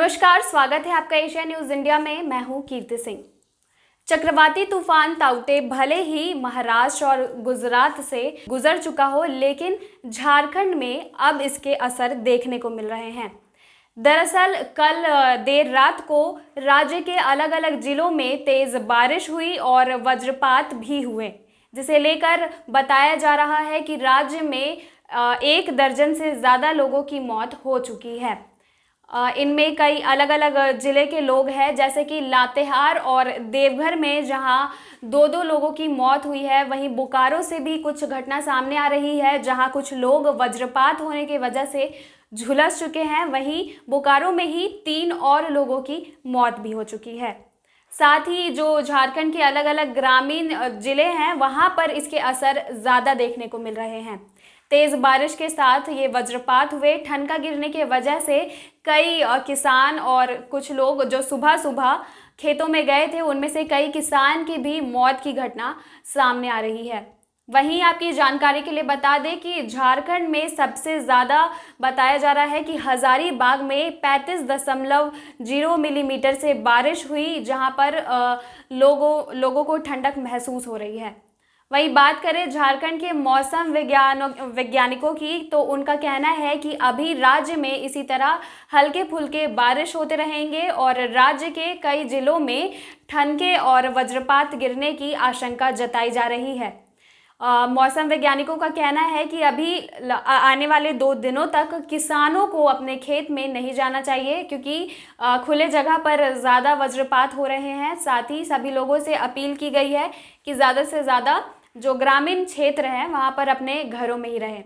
नमस्कार स्वागत है आपका एशिया न्यूज इंडिया में मैं हूं कीर्ति सिंह चक्रवाती तूफान ताउते भले ही महाराष्ट्र और गुजरात से गुजर चुका हो लेकिन झारखंड में अब इसके असर देखने को मिल रहे हैं दरअसल कल देर रात को राज्य के अलग अलग जिलों में तेज बारिश हुई और वज्रपात भी हुए जिसे लेकर बताया जा रहा है कि राज्य में एक दर्जन से ज़्यादा लोगों की मौत हो चुकी है इनमें कई अलग अलग ज़िले के लोग हैं जैसे कि लातेहार और देवघर में जहां दो दो लोगों की मौत हुई है वहीं बोकारो से भी कुछ घटना सामने आ रही है जहां कुछ लोग वज्रपात होने की वजह से झुलस चुके हैं वहीं बोकारो में ही तीन और लोगों की मौत भी हो चुकी है साथ ही जो झारखंड के अलग अलग ग्रामीण ज़िले हैं वहाँ पर इसके असर ज़्यादा देखने को मिल रहे हैं तेज बारिश के साथ ये वज्रपात हुए ठनका गिरने की वजह से कई किसान और कुछ लोग जो सुबह सुबह खेतों में गए थे उनमें से कई किसान की भी मौत की घटना सामने आ रही है वहीं आपकी जानकारी के लिए बता दें कि झारखंड में सबसे ज़्यादा बताया जा रहा है कि हज़ारीबाग में पैंतीस दशमलव जीरो मिलीमीटर से बारिश हुई जहां पर लोगों लोगों को ठंडक महसूस हो रही है वही बात करें झारखंड के मौसम विज्ञान वैज्ञानिकों की तो उनका कहना है कि अभी राज्य में इसी तरह हल्के फुल्के बारिश होते रहेंगे और राज्य के कई जिलों में ठनके और वज्रपात गिरने की आशंका जताई जा रही है मौसम वैज्ञानिकों का कहना है कि अभी आने वाले दो दिनों तक किसानों को अपने खेत में नहीं जाना चाहिए क्योंकि आ, खुले जगह पर ज़्यादा वज्रपात हो रहे हैं साथ ही सभी लोगों से अपील की गई है कि ज़्यादा से ज़्यादा जो ग्रामीण क्षेत्र हैं वहाँ पर अपने घरों में ही रहें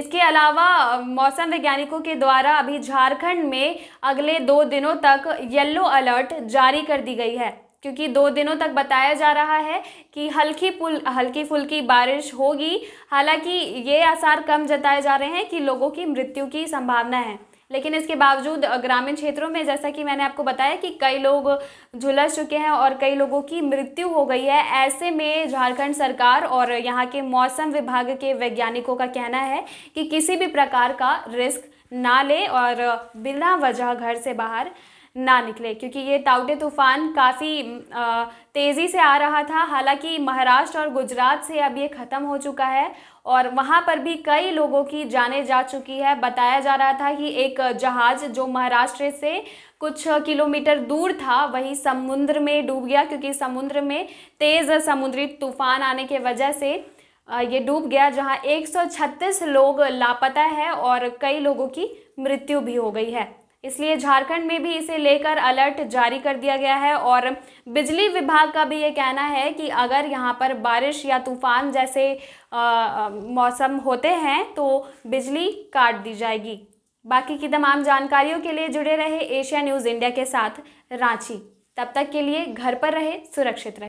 इसके अलावा मौसम वैज्ञानिकों के द्वारा अभी झारखंड में अगले दो दिनों तक येलो अलर्ट जारी कर दी गई है क्योंकि दो दिनों तक बताया जा रहा है कि हल्की पुल हल्की फुल्की बारिश होगी हालांकि ये आसार कम जताए जा रहे हैं कि लोगों की मृत्यु की संभावना है लेकिन इसके बावजूद ग्रामीण क्षेत्रों में जैसा कि मैंने आपको बताया कि कई लोग झुलस चुके हैं और कई लोगों की मृत्यु हो गई है ऐसे में झारखंड सरकार और यहाँ के मौसम विभाग के वैज्ञानिकों का कहना है कि किसी भी प्रकार का रिस्क ना ले और बिना वजह घर से बाहर ना निकले क्योंकि ये ताउटे तूफ़ान काफ़ी तेज़ी से आ रहा था हालांकि महाराष्ट्र और गुजरात से अब ये ख़त्म हो चुका है और वहाँ पर भी कई लोगों की जाने जा चुकी है बताया जा रहा था कि एक जहाज़ जो महाराष्ट्र से कुछ किलोमीटर दूर था वही समुद्र में डूब गया क्योंकि समुद्र में तेज़ समुद्री तूफ़ान आने के वजह से ये डूब गया जहाँ 136 लोग लापता है और कई लोगों की मृत्यु भी हो गई है इसलिए झारखंड में भी इसे लेकर अलर्ट जारी कर दिया गया है और बिजली विभाग का भी ये कहना है कि अगर यहाँ पर बारिश या तूफान जैसे आ, मौसम होते हैं तो बिजली काट दी जाएगी बाकी की तमाम जानकारियों के लिए जुड़े रहे एशिया न्यूज़ इंडिया के साथ रांची तब तक के लिए घर पर रहे सुरक्षित रहे